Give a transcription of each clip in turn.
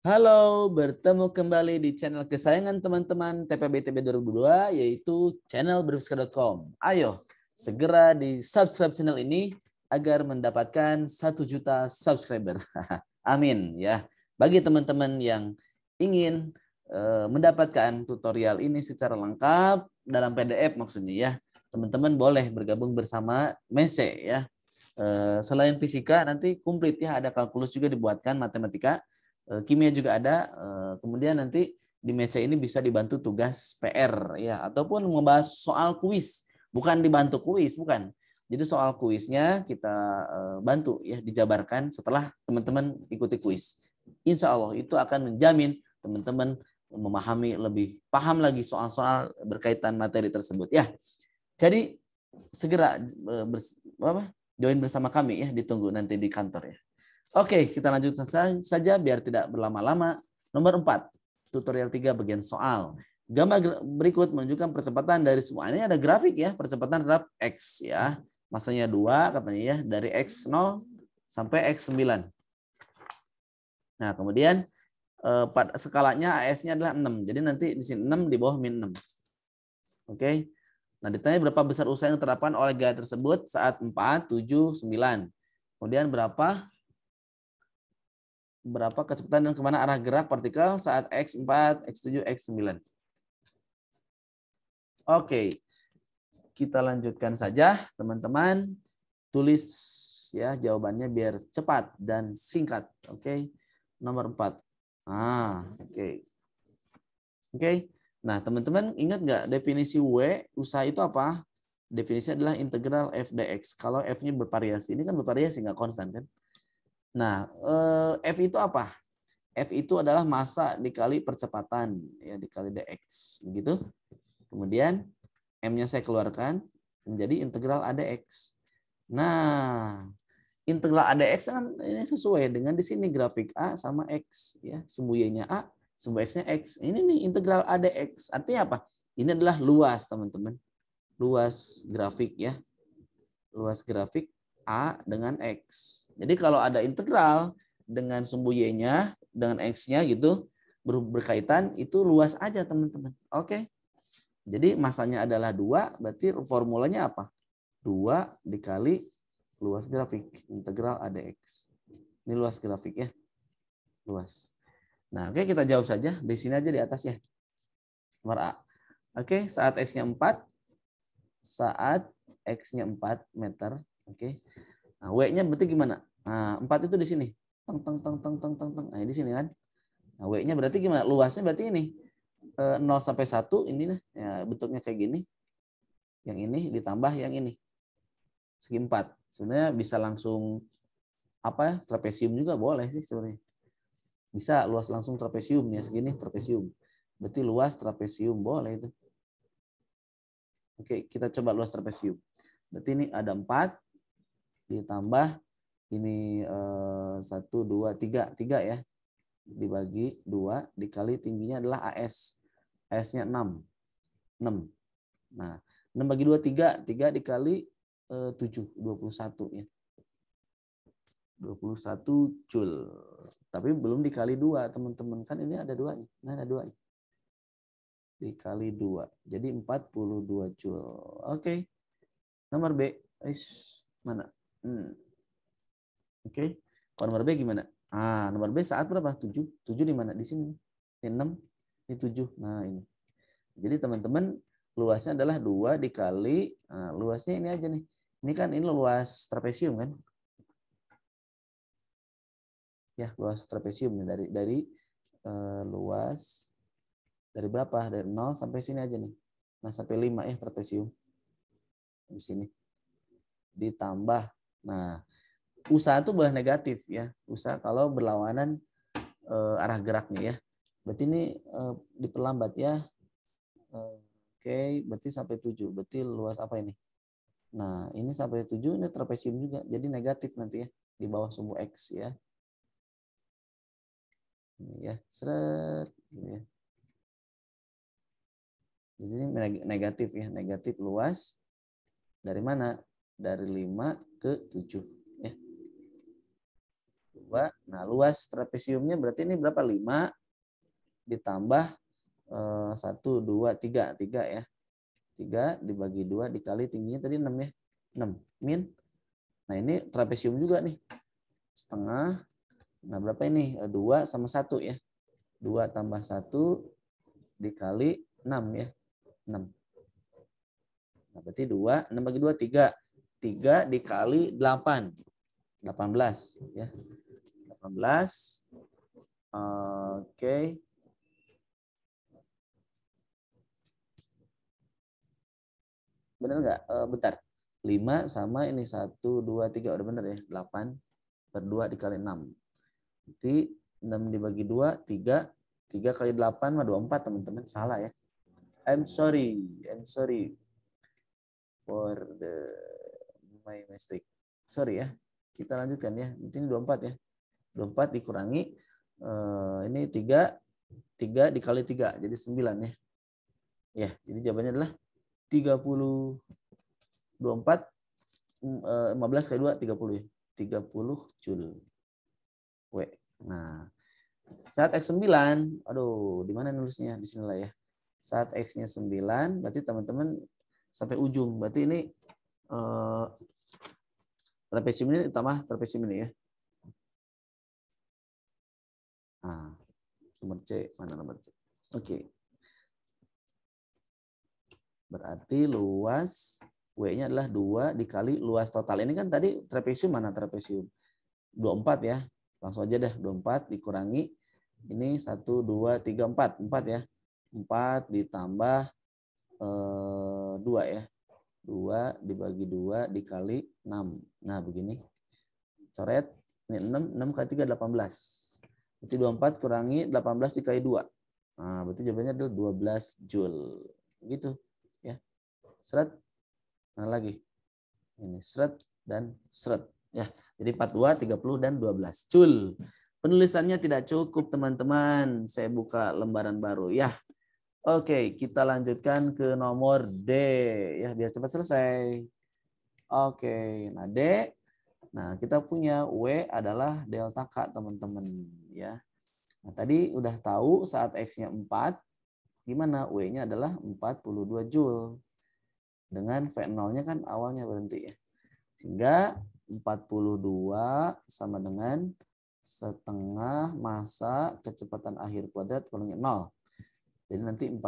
Halo, bertemu kembali di channel kesayangan teman-teman TPBTB 2002 yaitu channel berfisika.com. Ayo, segera di subscribe channel ini agar mendapatkan satu juta subscriber. Amin ya. Bagi teman-teman yang ingin eh, mendapatkan tutorial ini secara lengkap dalam PDF maksudnya ya. Teman-teman boleh bergabung bersama Mese ya. Eh, selain fisika nanti komplit ya ada kalkulus juga dibuatkan matematika Eh, kimia juga ada. Eh, kemudian nanti di meja ini bisa dibantu tugas PR ya ataupun membahas soal kuis, bukan dibantu kuis, bukan. Jadi soal kuisnya kita eh, bantu ya dijabarkan setelah teman-teman ikuti kuis. Insya Allah itu akan menjamin teman-teman memahami lebih paham lagi soal-soal berkaitan materi tersebut ya. Jadi segera bers, apa, join bersama kami ya ditunggu nanti di kantor ya. Oke, kita lanjutkan saja biar tidak berlama-lama. Nomor 4, tutorial 3 bagian soal. Gambar berikut menunjukkan percepatan dari semua. Ini ada grafik ya, percepatan terhadap X ya. Masanya 2 katanya ya, dari X0 sampai X9. Nah, kemudian eh, skalanya AS-nya adalah 6. Jadi nanti di sini 6 di bawah min 6. Oke. Nah, ditanya berapa besar usaha yang diterapkan oleh gaya tersebut saat 4, 7, 9. Kemudian berapa berapa kecepatan dan kemana arah gerak partikel saat X4, X7, X9. Oke, kita lanjutkan saja teman-teman. Tulis ya jawabannya biar cepat dan singkat. Oke, nomor 4. Ah, oke. Oke, nah teman-teman ingat nggak definisi W, usaha itu apa? Definisinya adalah integral f dx. Kalau f-nya bervariasi, ini kan bervariasi nggak konstan kan? Nah, eh, F itu apa? F itu adalah masa dikali percepatan, ya dikali dx, gitu Kemudian M-nya saya keluarkan menjadi integral ADX. Nah, integral ADX kan ini sesuai dengan di sini grafik A sama X, ya. Sumbu Y-nya A, sumbu X-nya X. Ini nih integral ADX. Artinya apa? Ini adalah luas, teman-teman. Luas grafik ya. Luas grafik A dengan X. Jadi kalau ada integral dengan sumbu Y-nya, dengan X-nya gitu, ber berkaitan, itu luas aja teman-teman. Oke? Jadi masanya adalah dua, berarti formulanya apa? Dua dikali luas grafik, integral ADX. Ini luas grafik ya. Luas. Nah, oke kita jawab saja. Di sini aja di atas ya. Nomor A. Oke, saat X-nya 4, saat X-nya 4 meter, Oke. Okay. Nah, W-nya berarti gimana? Nah, 4 itu di sini. Teng teng teng teng teng teng teng. Nah, di sini kan. Nah, W-nya berarti gimana? Luasnya berarti ini. E, eh, 0 sampai 1 ini nah, ya, bentuknya kayak gini. Yang ini ditambah yang ini. Segi 4. Sebenarnya bisa langsung apa ya? Trapesium juga boleh sih sebenarnya. Bisa luas langsung trapesium ya segini trapesium. Berarti luas trapesium boleh itu. Oke, kita coba luas trapesium. Berarti ini ada 4, ditambah ini eh, satu dua tiga tiga ya dibagi dua dikali tingginya adalah AS asnya enam enam nah enam bagi dua tiga tiga dikali eh, tujuh dua puluh satu ya dua puluh satu jul tapi belum dikali dua teman-teman kan ini ada dua nah ada dua ya? dikali dua jadi empat puluh dua jul oke okay. nomor B Is, mana Hmm. Oke. Okay. nomor B gimana? Ah, nomor B saat berapa? 7. 7 di mana? Di sini. Di 6, di 7. Nah, ini. Jadi teman-teman luasnya adalah 2 dikali nah, luasnya ini aja nih. Ini kan ini luas trapesium kan? Ya, luas trapesium nih dari dari eh, luas dari berapa? Dari 0 sampai sini aja nih. Nah, sampai 5 ya eh, trapesium. Di sini. Ditambah Nah, usaha itu boleh negatif ya. Usaha kalau berlawanan e, arah geraknya ya. Berarti ini e, diperlambat ya. E, Oke, okay, berarti sampai 7. Berarti luas apa ini? Nah, ini sampai 7 ini trapesium juga. Jadi negatif nanti ya di bawah sumbu X ya. Ini ya, seret gitu ya. Jadi ini negatif ya, negatif luas dari mana? dari 5 ke 7 ya. 2. Nah, luas trapesiumnya berarti ini berapa? 5 ditambah eh, 1 2 3 3 ya. 3 dibagi 2 dikali tingginya tadi 6 ya. 6 min. Nah, ini trapesium juga nih. Setengah. Nah, berapa ini? 2 sama 1 ya. 2 tambah 1 dikali 6 ya. 6. Nah, berarti 2, 6 bagi 2, 3. 3 dikali 8. 18 ya. 18. Oke. Okay. Benar nggak? Uh, bentar. 5 sama ini 1, 2, 3. Udah benar ya. 8 per 2 dikali 6. Nanti 6 dibagi 2, 3. 3 kali 8 mah 24 teman-teman. Salah ya. I'm sorry. I'm sorry. For the my mistake. Sorry ya. Kita lanjutkan ya. Ini 24 ya. 24 dikurangi Uh, ini 3 3 dikali 3 jadi 9 ya. Ya, jadi jawabannya adalah 30 24 15 kali 2 30 ya. 30 jul. W. Nah, saat X9, aduh, di mana nulisnya? Di sinilah ya. Saat X-nya 9, berarti teman-teman sampai ujung. Berarti ini eh, trapesium ini utama trapesium ini ya. Nah, nomor C, mana nomor C? Oke. Okay. Berarti luas W-nya adalah 2 dikali luas total. Ini kan tadi trapesium mana trapesium? 24 ya. Langsung aja dah 24 dikurangi ini 1 2 3 4, 4 ya. 4 ditambah eh, 2 ya. 2 dibagi 2 dikali 6. Nah, begini. Coret. Ini 6, 6 kali 3, 18. Berarti 24 kurangi 18 dikali 2. Nah, berarti jawabannya adalah 12 Joule. Gitu. ya Seret. Mana lagi? Ini seret dan seret. Ya, jadi 42, 30, dan 12 Joule. Penulisannya tidak cukup, teman-teman. Saya buka lembaran baru. Ya, Oke, kita lanjutkan ke nomor D. Ya, biar cepat selesai. Oke, nah D. Nah, kita punya W adalah delta K, teman-teman. Ya. Nah, tadi udah tahu saat X-nya 4, gimana? W-nya adalah 42 Joule. Dengan V0-nya kan awalnya berhenti ya. Sehingga 42 sama dengan setengah masa kecepatan akhir kuadrat kurangnya 0. Jadi nanti 42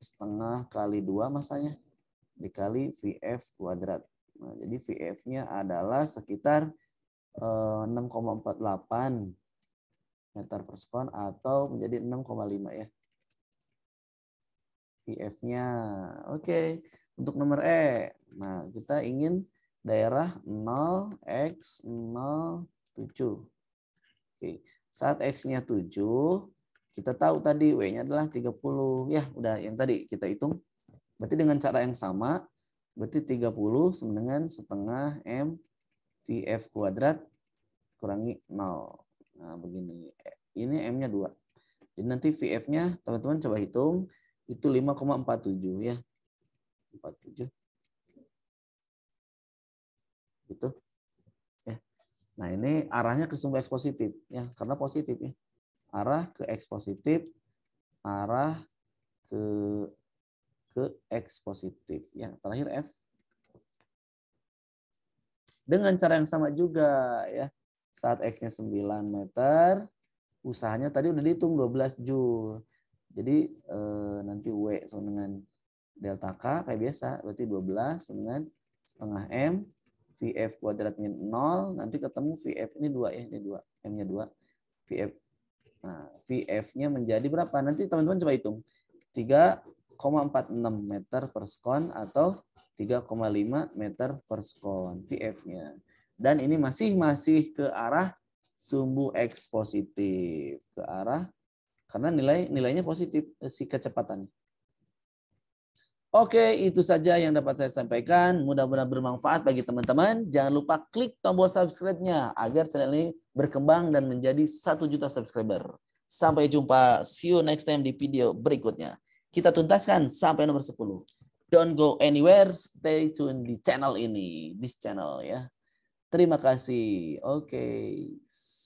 setengah kali 2 masanya dikali VF kuadrat. Nah, jadi VF-nya adalah sekitar 6,48 eh, meter per sekon atau menjadi 6,5 ya. VF-nya. Oke, okay. untuk nomor E. Nah, kita ingin daerah 0x07. Oke, okay. saat x-nya 7, kita tahu tadi W-nya adalah 30. Ya, udah yang tadi kita hitung. Berarti dengan cara yang sama, berarti 30 sama dengan setengah M VF kuadrat kurangi 0. Nah, begini. Ini M-nya 2. Jadi nanti VF-nya, teman-teman coba hitung, itu 5,47 ya. 47. Gitu. Ya. Nah, ini arahnya ke sumber X positif ya, karena positif ya arah ke X positif, arah ke ke X positif. Ya, terakhir F. Dengan cara yang sama juga ya. Saat X-nya 9 meter, usahanya tadi udah dihitung 12 Joule. Jadi eh, nanti W sama dengan delta K kayak biasa, berarti 12 sama dengan setengah M. VF kuadrat min 0, nanti ketemu VF ini 2 ya, ini 2, M-nya 2. VF Nah, VF-nya menjadi berapa? Nanti teman-teman coba hitung. 3,46 meter per sekon atau 3,5 meter per sekon VF-nya. Dan ini masih masih ke arah sumbu X positif. Ke arah, karena nilai nilainya positif eh, si kecepatan. Oke, itu saja yang dapat saya sampaikan. Mudah-mudahan bermanfaat bagi teman-teman. Jangan lupa klik tombol subscribe-nya agar channel ini berkembang dan menjadi satu juta subscriber. Sampai jumpa. See you next time di video berikutnya. Kita tuntaskan sampai nomor 10. Don't go anywhere, stay tune di channel ini, this channel ya. Terima kasih. Oke. Okay.